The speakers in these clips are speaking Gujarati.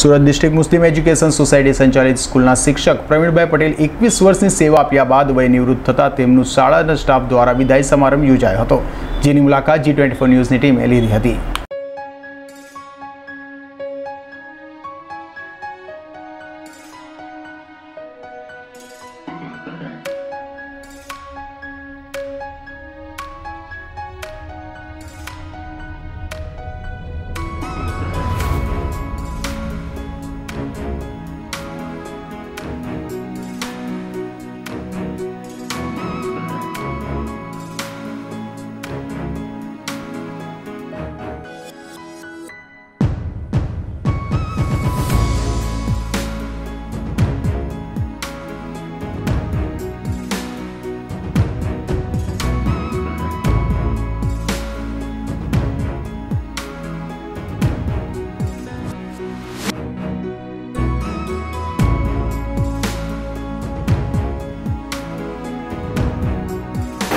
Surat district Muslim education society સંચાલિત સ્કૂલના શિક્ષક પ્રવીણભાઈ પટેલ એકવીસ વર્ષની સેવા આપ્યા બાદ વય નિવૃત્ત થતાં તેમનું શાળાના સ્ટાફ દ્વારા વિદાય સમારંભ યોજાયો હતો જેની મુલાકાત જી ટ્વેન્ટી ફોર ન્યૂઝની ટીમે લીધી હતી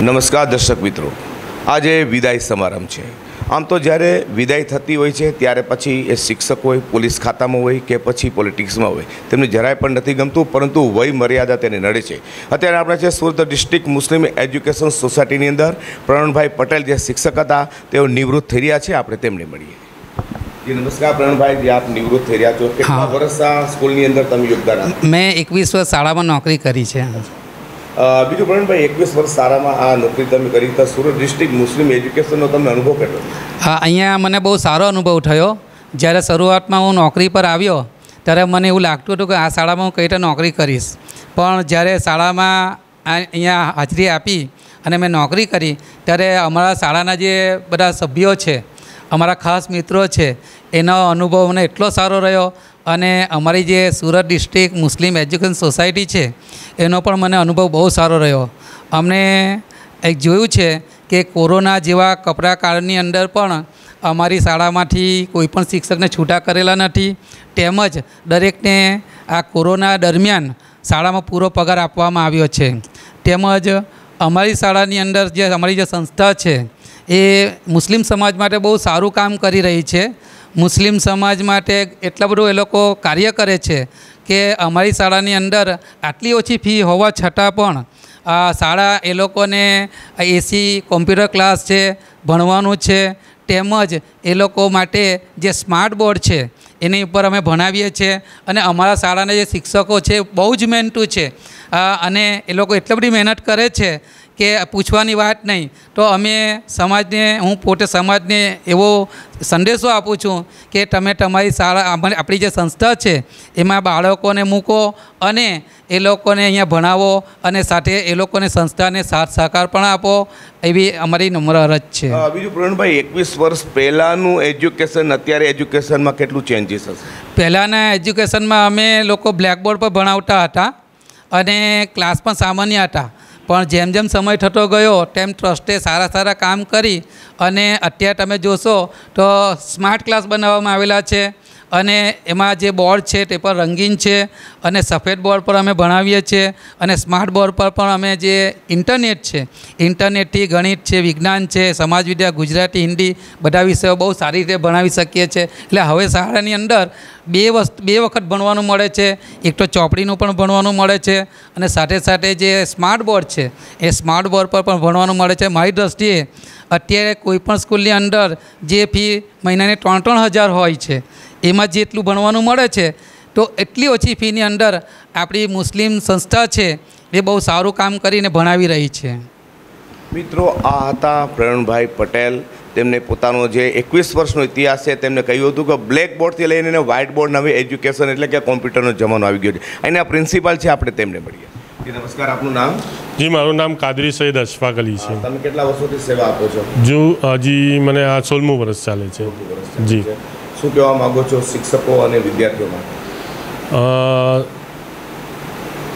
નમસ્કાર દર્શક મિત્રો આજે વિદાય સમારંભ છે આમ તો જ્યારે વિદાય થતી હોય છે ત્યારે પછી એ શિક્ષક હોય પોલીસ ખાતામાં હોય કે પછી પોલિટિક્સમાં હોય તેમને જરાય પણ નથી ગમતું પરંતુ વય મર્યાદા તેને નડે છે અત્યારે આપણે છે સુરત ડિસ્ટ્રિક્ટ મુસ્લિમ એજ્યુકેશન સોસાયટીની અંદર પ્રણણભાઈ પટેલ જે શિક્ષક હતા તેઓ નિવૃત્ત થઈ રહ્યા છે આપણે તેમને મળીએ જી નમસ્કાર પ્રણભાઈ જે નિવૃત્ત થઈ રહ્યા છો કેટલા વર્ષ સ્કૂલની અંદર તમે યોગદાન મેં એકવીસ વર્ષ શાળામાં નોકરી કરી છે બીજું પ્રવીણભાઈ એકવીસ વર્ષ સારામાં આ નોકરી તમે કરી તો સુરત ડિસ્ટ્રિક્ટ મુસ્લિમ એજ્યુકેશનનો તમને અનુભવ કેટલો હા અહીંયા મને બહુ સારો અનુભવ થયો જ્યારે શરૂઆતમાં હું નોકરી પર આવ્યો ત્યારે મને એવું લાગતું હતું કે આ શાળામાં હું કઈ રીતે નોકરી કરીશ પણ જ્યારે શાળામાં અહીંયા હાજરી આપી અને મેં નોકરી કરી ત્યારે અમારા શાળાના જે બધા સભ્યો છે અમારા ખાસ મિત્રો છે એનો અનુભવ મને એટલો સારો રહ્યો અને અમારી જે Surat district Muslim education society છે એનો પણ મને અનુભવ બહુ સારો રહ્યો અમને એક જોયું છે કે કોરોના જેવા કપરા કાળની અંદર પણ અમારી શાળામાંથી કોઈપણ શિક્ષકને છૂટા કરેલા નથી તેમજ દરેકને આ કોરોના દરમિયાન શાળામાં પૂરો પગાર આપવામાં આવ્યો છે તેમજ અમારી શાળાની અંદર જે અમારી જે સંસ્થા છે એ મુસ્લિમ સમાજ માટે બહુ સારું કામ કરી રહી છે મુસ્લિમ સમાજ માટે એટલા બધું એ લોકો કાર્ય કરે છે કે અમારી શાળાની અંદર આટલી ઓછી ફી હોવા છતાં પણ આ શાળા એ લોકોને એસી કોમ્પ્યુટર ક્લાસ છે ભણવાનું છે તેમજ એ લોકો માટે જે સ્માર્ટ બોર્ડ છે એની ઉપર અમે ભણાવીએ છીએ અને અમારા શાળાના જે શિક્ષકો છે બહુ જ મહેનતુ છે અને એ લોકો એટલી બધી મહેનત કરે છે કે પૂછવાની વાત નહીં તો અમે સમાજને હું પોતે સમાજને એવો સંદેશો આપું છું કે તમે તમારી શાળા આપણી જે સંસ્થા છે એમાં બાળકોને મૂકો અને એ લોકોને અહીંયા ભણાવો અને સાથે એ લોકોને સંસ્થાને સાથ સહકાર પણ આપો એવી અમારી નમ્ર અરજ છે બીજું પ્રવીણભાઈ એકવીસ વર્ષ પહેલાંનું એજ્યુકેશન અત્યારે એજ્યુકેશનમાં કેટલું ચેન્જીસ હશે પહેલાંના એજ્યુકેશનમાં અમે લોકો બ્લેકબોર્ડ પર ભણાવતા હતા અને ક્લાસ પણ સામાન્ય હતા પણ જેમ જેમ સમય થતો ગયો તેમ ટ્રસ્ટે સારા સારા કામ કરી અને અત્યારે તમે જોશો તો સ્માર્ટ ક્લાસ બનાવવામાં આવેલા છે અને એમાં જે બોર્ડ છે તે પર રંગીન છે અને સફેદ બોર્ડ પર અમે ભણાવીએ છીએ અને સ્માર્ટ બોર્ડ પર પણ અમે જે ઇન્ટરનેટ છે ઇન્ટરનેટથી ગણિત છે વિજ્ઞાન છે સમાજ વિદ્યા ગુજરાતી હિન્દી બધા વિષયો બહુ સારી રીતે ભણાવી શકીએ છીએ એટલે હવે શાળાની અંદર બે વસ્તુ બે વખત ભણવાનું મળે છે એક તો ચોપડીનું પણ ભણવાનું મળે છે અને સાથે સાથે જે સ્માર્ટ બોર્ડ છે એ સ્માર્ટ બોર્ડ પર પણ ભણવાનું મળે છે મારી દ્રષ્ટિએ અત્યારે કોઈપણ સ્કૂલની અંદર જે ફી મહિનાની ત્રણ ત્રણ હજાર હોય છે એમાં જે એટલું ભણવાનું મળે છે તો એટલી ઓછી ફીની અંદર આપણી મુસ્લિમ સંસ્થા છે એ બહુ સારું કામ કરીને ભણાવી રહી છે મિત્રો આ હતા પ્રવીણભાઈ પટેલ તેમને પોતાનો જે એકવીસ વર્ષનો ઇતિહાસ છે તેમને કહ્યું હતું કે બ્લેક બોર્ડથી લઈને વ્હાઇટ બોર્ડ નવી એજ્યુકેશન એટલે કે કોમ્પ્યુટરનો જમાનો આવી ગયો છે અહીંના પ્રિન્સિપાલ છે આપણે તેમને મળીએ નમસ્કાર આપનું નામ જી મારું નામ કાદરી સૈદ અશફાક અલી છે તમે કેટલા વર્ષોથી સેવા આપો છો જો હજી મને આ સોલમું વર્ષ ચાલે છે જી શું કહેવા માગો છો શિક્ષકો અને વિદ્યાર્થીઓ માટે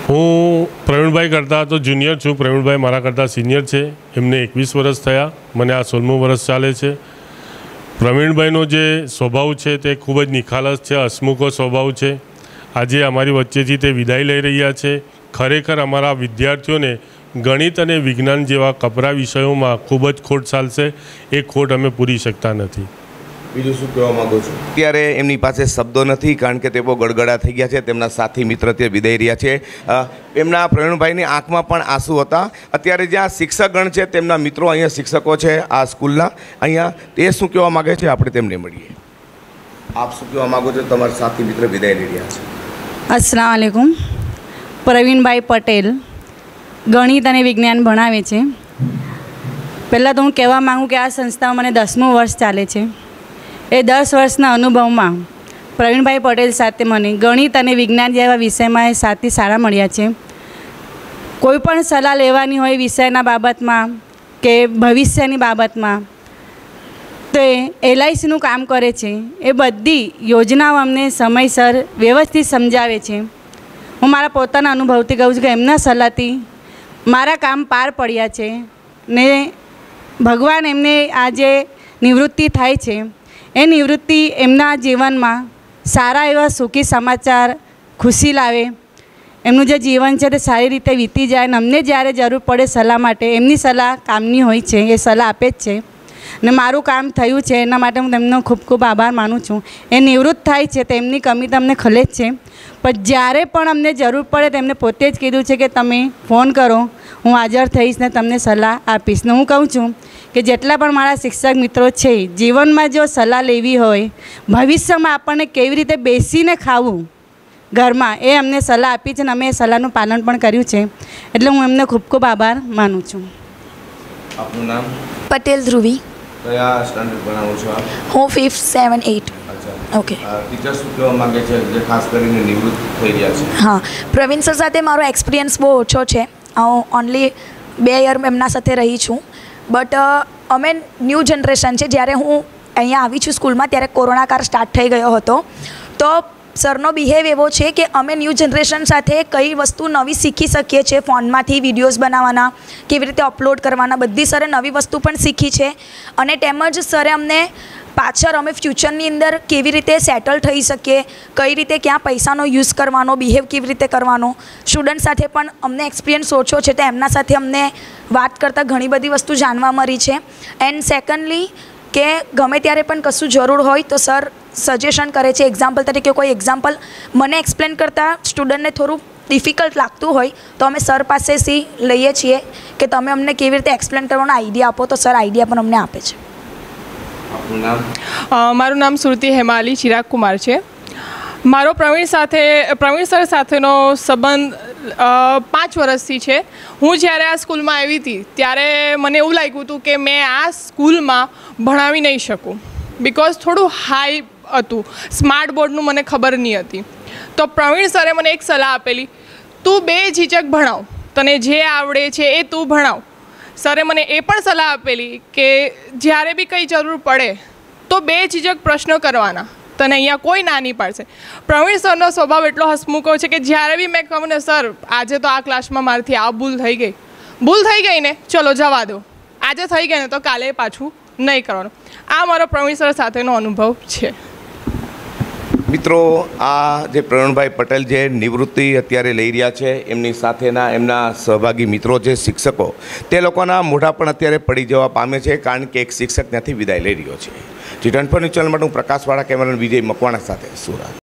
હું પ્રવીણભાઈ કરતાં તો જુનિયર છું પ્રવીણભાઈ મારા કરતાં સિનિયર છે એમને એકવીસ વર્ષ થયા મને આ સોળમું વર્ષ ચાલે છે પ્રવીણભાઈનો જે સ્વભાવ છે તે ખૂબ જ નિખાલસ છે હસમુખો સ્વભાવ છે આજે અમારી વચ્ચેથી તે વિદાય લઈ રહ્યા છે ખરેખર અમારા વિદ્યાર્થીઓને ગણિત અને વિજ્ઞાન જેવા કપરા વિષયોમાં ખૂબ જ ખોટ ચાલશે એ ખોટ અમે પૂરી શકતા નથી બીજું શું કહેવા માગો છું અત્યારે એમની પાસે શબ્દો નથી કારણ કે તે બહુ ગડગડા થઈ ગયા છે તેમના સાથી મિત્ર તે વિદાઈ રહ્યા છે એમના પ્રવીણભાઈની આંખમાં પણ આંસુ હતા અત્યારે જ્યાં શિક્ષકગણ છે તેમના મિત્રો અહીંયા શિક્ષકો છે આ સ્કૂલના અહીંયા તે શું કહેવા માગે છે આપણે તેમને મળીએ આપ શું કહેવા માગો છો તમારા સાથી મિત્ર વિદાય લઈ રહ્યા છે અસલામ આલેકુમ પ્રવીણભાઈ પટેલ ગણિત અને વિજ્ઞાન ભણાવે છે પહેલાં તો હું કહેવા માગું કે આ સંસ્થા મને દસમું વર્ષ ચાલે છે એ દસ વર્ષના અનુભવમાં પ્રવીણભાઈ પટેલ સાથે મને ગણિત અને વિજ્ઞાન જેવા વિષયમાં એ સાથી સારા મળ્યા છે કોઈપણ સલાહ લેવાની હોય વિષયના બાબતમાં કે ભવિષ્યની બાબતમાં તે એલઆઈસીનું કામ કરે છે એ બધી યોજનાઓ અમને સમયસર વ્યવસ્થિત સમજાવે છે હું મારા પોતાના અનુભવથી કહું છું કે એમના સલાહથી મારા કામ પાર પડ્યા છે ને ભગવાન એમને આજે નિવૃત્તિ થાય છે એ નિવૃત્તિ એમના જીવનમાં સારા એવા સુખી સમાચાર ખુશી લાવે એમનું જે જીવન છે તે સારી રીતે વીતી જાય અને અમને જ્યારે જરૂર પડે સલાહ માટે એમની સલાહ કામની હોય છે એ સલાહ આપે જ છે ને મારું કામ થયું છે એના માટે હું તેમનો ખૂબ ખૂબ આભાર માનું છું એ નિવૃત્ત થાય છે તેમની કમી તમને ખલે જ છે પણ જ્યારે પણ અમને જરૂર પડે તેમને પોતે જ કીધું છે કે તમે ફોન કરો હું હાજર થઈશ ને તમને સલાહ આપીશ ને હું કહું છું કે જેટલા પણ મારા શિક્ષક મિત્રો છે જીવનમાં જો સલાહ લેવી હોય ભવિષ્યમાં આપણને કેવી રીતે બેસીને ખાવું ઘરમાં એ અમને સલાહ આપી છે અને અમે એ સલાહનું પાલન પણ કર્યું છે એટલે હું એમને ખૂબ ખૂબ આભાર માનું છું આપનું નામ પટેલ ધ્રુવી કયા સ્ટાન્ડર્ડ ભણાવો છો આપ હું ફિફ્થ સેવન એટ ઓકે હા પ્રવીણ સર સાથે મારો એક્સપિરિયન્સ બહુ ઓછો છે હું ઓનલી બે યર એમના સાથે રહી છું બટ uh, અમે ન્યૂ જનરેશન છે જ્યારે હું અહીંયા આવી છું સ્કૂલમાં ત્યારે કોરોનાકાર સ્ટાર્ટ થઈ ગયો હતો તો સરનો બિહેવ એવો છે કે અમે ન્યૂ જનરેશન સાથે કઈ વસ્તુ નવી શીખી શકીએ છીએ ફોનમાંથી વિડીયોઝ બનાવવાના કેવી રીતે અપલોડ કરવાના બધી સરે નવી વસ્તુ પણ શીખી છે અને તેમજ સરે અમને પાછળ અમે ફ્યુચરની અંદર કેવી રીતે સેટલ થઈ શકીએ કઈ રીતે ક્યાં પૈસાનો યુઝ કરવાનો બિહેવ કેવી રીતે કરવાનો સ્ટુડન્ટ સાથે પણ અમને એક્સપિરિયન્સ ઓછો છે તો એમના સાથે અમને વાત કરતાં ઘણી બધી વસ્તુ જાણવા મળી છે એન્ડ સેકન્ડલી કે ગમે ત્યારે પણ કશું જરૂર હોય તો સર સજેશન કરે છે એક્ઝામ્પલ તરીકે કોઈ એક્ઝામ્પલ મને એક્સપ્લેન કરતાં સ્ટુડન્ટને થોડું ડિફિકલ્ટ લાગતું હોય તો અમે સર પાસેથી લઈએ છીએ કે તમે અમને કેવી રીતે એક્સપ્લેન કરવાનો આઈડિયા આપો તો સર આઈડિયા પણ અમને આપે છે મારું નામ સુરતી હેમાલી ચિરાગ કુમાર છે મારો પ્રવીણ સાથે પ્રવીણ સર સાથેનો સંબંધ પાંચ વર્ષથી છે હું જ્યારે આ સ્કૂલમાં આવી હતી ત્યારે મને એવું લાગ્યું હતું કે મેં આ સ્કૂલમાં ભણાવી નહીં શકું બિકોઝ થોડું હાઈ હતું સ્માર્ટ બોર્ડનું મને ખબર નહીં હતી તો પ્રવીણ સરે મને એક સલાહ આપેલી તું બે ઝીચક ભણાવ તને જે આવડે છે એ તું ભણાવ સરે મને એ પણ સલાહ આપેલી કે જ્યારે બી કંઈ જરૂર પડે તો બે ચીજક પ્રશ્નો કરવાના તને અહીંયા કોઈ નાની નહીં પાડશે પ્રવીણ સરનો સ્વભાવ એટલો હસમુખો છે કે જ્યારે બી મેં કહું ને સર આજે તો આ ક્લાસમાં મારાથી આ ભૂલ થઈ ગઈ ભૂલ થઈ ગઈ ને ચલો જવા દો આજે થઈ ગઈ ને તો કાલે પાછું નહીં કરવાનું આ મારો પ્રવીણ સર સાથેનો અનુભવ છે મિત્રો આ જે પ્રવીણભાઈ પટેલ જે નિવૃત્તિ અત્યારે લઈ રહ્યા છે એમની સાથેના એમના સહભાગી મિત્રો જે શિક્ષકો તે લોકોના મોઢા પણ અત્યારે પડી જવા પામે છે કારણ કે એક શિક્ષક ત્યાંથી વિદાય લઈ રહ્યો છે Zee twenty four news channel માટે હું પ્રકાશવાળા કેમેરામેન વિજય મકવાણા સાથે સુરત